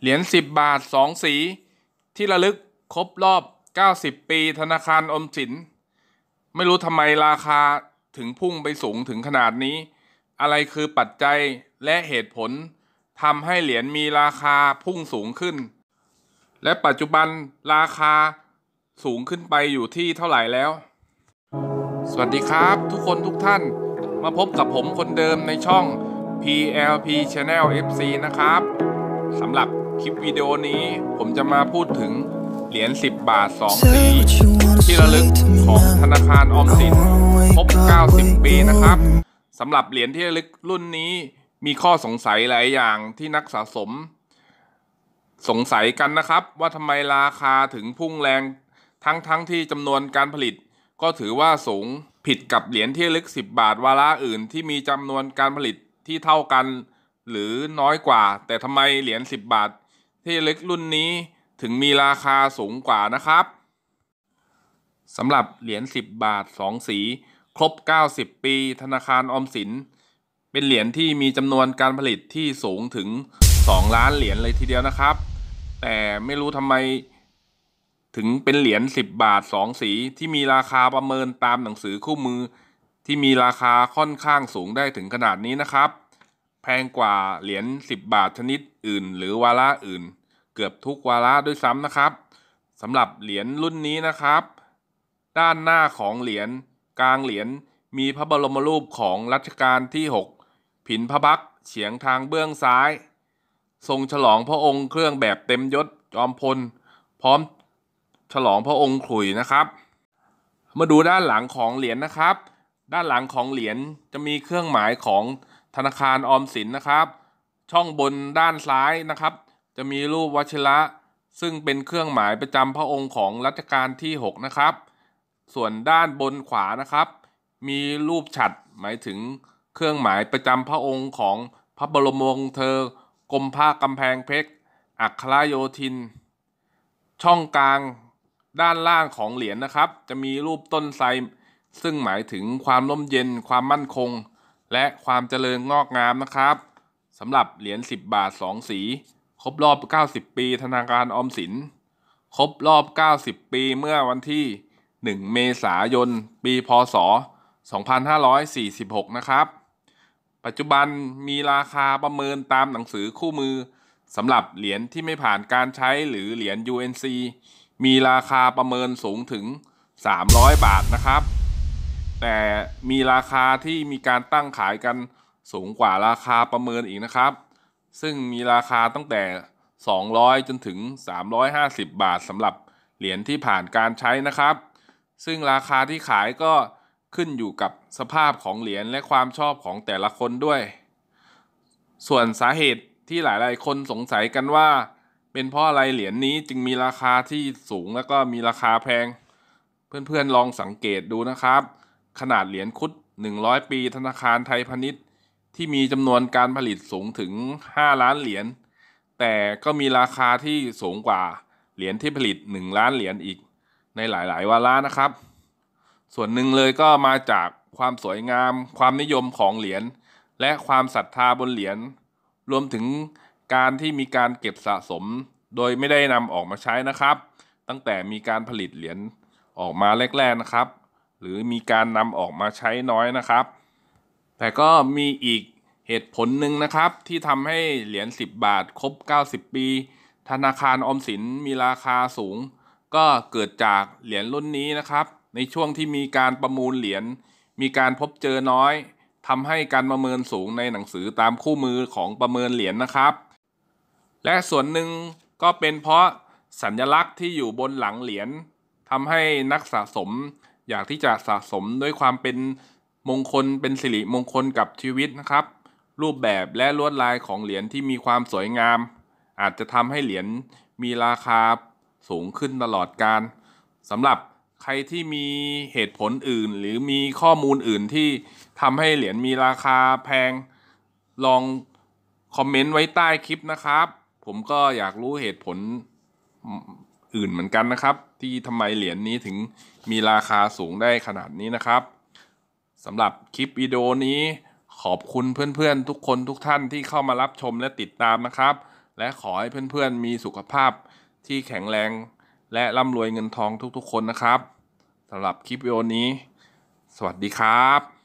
เหรียญ10 บาท 2 สี ที่ระลึก ครบรอบ 90 ปีธนาคารอมสิน ไม่รู้ทำไมราคาถึงพุ่งไปสูงถึงขนาดนี้ อะไรคือปัจจัยและเหตุผลทำให้เหรียญมีราคาพุ่งสูงขึ้น และปัจจุบันราคาสูงขึ้นไปอยู่ที่เท่าไหร่แล้ว สวัสดีครับ ทุกคนทุกท่านมาพบกับผมคนเดิมในช่อง PLP Channel FC นะครับสำหรับคลิปวิดีโอนี้ผมจะมาพูดถึงเหรียญ10 บาท2สีที่ระลึกของธนาคารออมสินครบ90ปีนะครับสำหรับเหรียญที่ระลึกรุ่นนี้มีข้อสงสัยหลายอย่างที่นักสะสม สงสัยกันนะครับ ว่าทำไมราคาถึงพุ่งแรง ทั้งๆทที่จำนวนการผลิต ก็ถือว่าสูงผิดกับเหรียญที่ระลึก 10 บาท วาระอื่นที่มีจำนวนการผลิตที่เท่ากัน หรือน้อยกว่า แต่ทำไมเหรียญ10 บาทที่ล็กรุ่นนี้ถึงมีราคาสูงกว่านะครับสำหรับเหรียญ10 บาท 2 สี ครบ 90 ปี ธนาคารออมสินเป็นเหรียญที่มีจำนวนการผลิตที่สูงถึง 2 ล้านเหรียญเลยทีเดียวนะครับ แต่ไม่รู้ทำไมถึงเป็นเหรียญ10 บาท 2 สีที่มีราคาประเมินตามหนังสือคู่มือ ที่มีราคาค่อนข้างสูงได้ถึงขนาดนี้นะครับแพงกว่าเหรียญ10 บาทชนิดอื่น หรือวาระอื่น เกือบทุกวาระด้วยซ้ำนะครับสำหรับเหรียญรุ่นนี้นะครับ ด้านหน้าของเหรียญกลางเหรียญมีพระบรมรูปของรัชกาลที่ 6 ผินพระพักเฉียงทางเบื้องซ้าย ทรงฉลองพระองค์เครื่องแบบเต็มยศจอมพล พร้อมฉลองพระองค์ขุยนะครับ มาดูด้านหลังของเหรียญนะครับ ด้านหลังของเหรียญจะมีเครื่องหมายของธนาคารออมสินนะครับช่องบนด้านซ้ายนะครับ จะมีรูปวชิระซึ่งเป็นเครื่องหมายประจำพระองค์ของรัชกาลที่6นะครับส่วนด้านบนขวานะครับ มีรูปฉัดหมายถึงเครื่องหมายประจำพระองค์ของพระบรมวงศ์เธอกรมพระกำแพงเพชรอัครโยธิน ช่องกลางด้านล่างของเหรียญนะครับ จะมีรูปต้นไทรซึ่งหมายถึงความร่มเย็นความมั่นคงและความเจริญงอกงามนะครับสำหรับเหรียญ10 บาท 2 สี ครบรอบ 90 ปี ธนาคารออมสิน ครบรอบ 90 ปีเมื่อวันที่ 1 เมษายน ปีพศ 2546 นะครับ ปัจจุบันมีราคาประเมินตามหนังสือคู่มือสำหรับเหรียญที่ไม่ผ่านการใช้หรือเหรียญ UNC มีราคาประเมินสูงถึง 300 บาทนะครับแต่มีราคาที่มีการตั้งขายกันสูงกว่าราคาประเมินอีกนะครับ ซึ่งมีราคาตั้งแต่ 200 จนถึง 350 บาทสำหรับเหรียญที่ผ่านการใช้นะครับ ซึ่งราคาที่ขายก็ขึ้นอยู่กับสภาพของเหรียญและความชอบของแต่ละคนด้วย ส่วนสาเหตุที่หลาย ๆ คนสงสัยกันว่า เป็นเพราะอะไรเหรียญนนี้จึงมีราคาที่สูงแล้วก็มีราคาแพง เพื่อนๆลองสังเกตดูนะครับขนาดเหรียญคุด100 ปี ธนาคารไทยพาณิชย์ ที่มีจำนวนการผลิตสูงถึง 5 ล้านเหรียญ แต่ก็มีราคาที่สูงกว่า เหรียญที่ผลิต 1 ล้านเหรียญอีก ในหลาย ๆวาระนะครับ ส่วนหนึ่งเลยก็มาจากความสวยงามความนิยมของเหรียญและความศรัทธาบนเหรียญรวมถึงการที่มีการเก็บสะสม โดยไม่ได้นำออกมาใช้นะครับ ตั้งแต่มีการผลิตเหรียญออกมาแรกๆนะครับหรือมีการนำออกมาใช้น้อยนะครับ แต่ก็มีอีกเหตุผลหนึ่งนะครับที่ทำให้เหรียญ10 บาทครบ90 ปี ธนาคารอมสินมีราคาสูง ก็เกิดจากเหรียญรุ่นนี้นะครับ ในช่วงที่มีการประมูลเหรียญมีการพบเจอน้อยทำให้การประเมินสูงในหนังสือตามคู่มือของประเมินเหรียญนนะครับ และส่วนหนึ่งก็เป็นเพราะสัญลักษณ์ที่อยู่บนหลังเหรียญทำให้นักสะสมอยากที่จะสะสมด้วยความเป็นมงคลเป็นสิริมงคลกับชีวิตนะครับ รูปแบบและลวดลายของเหรียญที่มีความสวยงาม อาจจะทำให้เหรียญมีราคาสูงขึ้นตลอดการสำหรับใครที่มีเหตุผลอื่น หรือมีข้อมูลอื่นที่ทำให้เหรียญมีราคาแพง ลองคอมเมนต์ไว้ใต้คลิปนะครับ ผมก็อยากรู้เหตุผลอื่นเหมือนกันนะครับที่ทำไมเหรียญนนี้ถึงมีราคาสูงได้ขนาดนี้นะครับสำหรับคลิปวิดีโอนี้ขอบคุณเพื่อนๆ ทุกคนทุกท่าน ที่เข้ามารับชมและติดตามนะครับ และขอให้ เพื่อน ๆ มีสุขภาพที่แข็งแรง และร่ำรวยเงินทองทุกๆ คนนะครับสำหรับคลิปวิดีโอนี้สวัสดีครับ